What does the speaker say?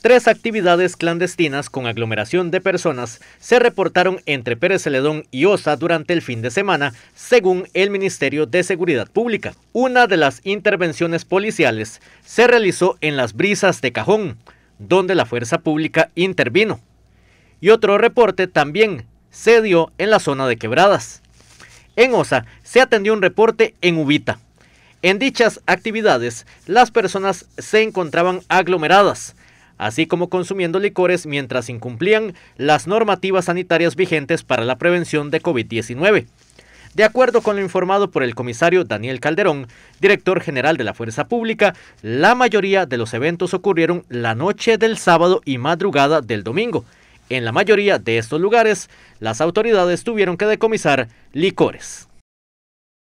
Tres actividades clandestinas con aglomeración de personas se reportaron entre Pérez Celedón y OSA durante el fin de semana, según el Ministerio de Seguridad Pública. Una de las intervenciones policiales se realizó en las brisas de Cajón, donde la fuerza pública intervino. Y otro reporte también se dio en la zona de Quebradas. En OSA se atendió un reporte en Ubita. En dichas actividades, las personas se encontraban aglomeradas así como consumiendo licores mientras incumplían las normativas sanitarias vigentes para la prevención de COVID-19. De acuerdo con lo informado por el comisario Daniel Calderón, director general de la Fuerza Pública, la mayoría de los eventos ocurrieron la noche del sábado y madrugada del domingo. En la mayoría de estos lugares, las autoridades tuvieron que decomisar licores.